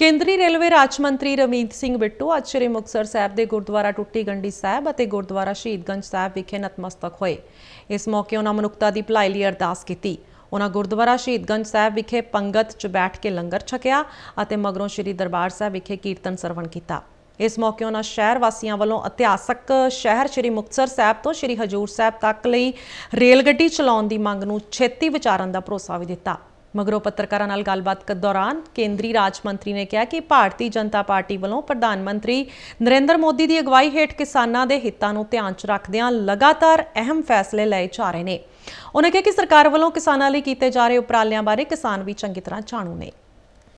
ਕੇਂਦਰੀ ਰੇਲਵੇ ਰਾਜ ਮੰਤਰੀ ਰਵੀਂਦਰ ਸਿੰਘ ਬਿੱਟੂ ਅੱਜ ਸ਼੍ਰੀ ਮੁਕਤਸਰ ਸਾਹਿਬ ਦੇ ਗੁਰਦੁਆਰਾ ਟੁੱਟੀ ਗੰਡੀ ਸਾਹਿਬ ਅਤੇ ਗੁਰਦੁਆਰਾ ਸ਼ਹੀਦਗੰਜ ਸਾਹਿਬ ਵਿਖੇ ਨਤਮਸਤਕ ਹੋਏ ਇਸ ਮੌਕੇ ਉਹਨਾਂ ਮਨੁੱਖਤਾ ਦੀ ਭਲਾਈ ਲਈ ਅਰਦਾਸ ਕੀਤੀ ਉਹਨਾਂ ਗੁਰਦੁਆਰਾ ਸ਼ਹੀਦਗੰਜ ਸਾਹਿਬ ਵਿਖੇ ਪੰਗਤ 'ਚ ਬੈਠ ਕੇ ਲੰਗਰ ਛਕਿਆ ਅਤੇ ਮਗਰੋਂ ਸ਼੍ਰੀ ਦਰਬਾਰ ਸਾਹਿਬ ਵਿਖੇ ਕੀਰਤਨ ਸਰਵਣ ਕੀਤਾ ਇਸ ਮੌਕੇ ਉਹਨਾਂ ਸ਼ਹਿਰ ਵਾਸੀਆਂ ਵੱਲੋਂ ਇਤਿਹਾਸਕ ਸ਼ਹਿਰ ਸ਼੍ਰੀ ਮੁਕਤਸਰ ਸਾਹਿਬ ਤੋਂ ਸ਼੍ਰੀ ਹਜੂਰ ਸਾਹਿਬ ਤੱਕ ਲਈ ਰੇਲ ਗੱਡੀ ਚਲਾਉਣ ਦੀ ਮੰਗ ਨੂੰ ਛੇਤੀ ਵਿਚਾਰਨ ਦਾ ਭਰੋਸਾ ਵੀ ਦਿੱਤਾ ਮਗਰੋਂ ਪੱਤਰਕਾਰਾਂ ਨਾਲ ਗੱਲਬਾਤ ਦੌਰਾਨ ਕੇਂਦਰੀ ਰਾਜ ਮੰਤਰੀ ਨੇ ਕਿਹਾ ਕਿ ਭਾਰਤੀ ਜਨਤਾ ਪਾਰਟੀ ਵੱਲੋਂ ਪ੍ਰਧਾਨ ਮੰਤਰੀ ਨਰਿੰਦਰ ਮੋਦੀ ਦੀ ਅਗਵਾਈ ਹੇਠ ਕਿਸਾਨਾਂ ਦੇ ਹਿੱਤਾਂ ਨੂੰ ਧਿਆਨ 'ਚ ਰੱਖਦਿਆਂ ਲਗਾਤਾਰ ਅਹਿਮ ਫੈਸਲੇ ਲਏ ਜਾ ਰਹੇ ਨੇ ਉਨ੍ਹਾਂ ਕਿਹਾ ਕਿ ਸਰਕਾਰ ਵੱਲੋਂ ਕਿਸਾਨਾਂ ਲਈ ਕੀਤੇ ਜਾ ਰਹੇ ਉਪਰਾਲਿਆਂ ਬਾਰੇ ਕਿਸਾਨ ਵੀ ਚੰਗੀ ਤਰ੍ਹਾਂ ਜਾਣੂ ਨੇ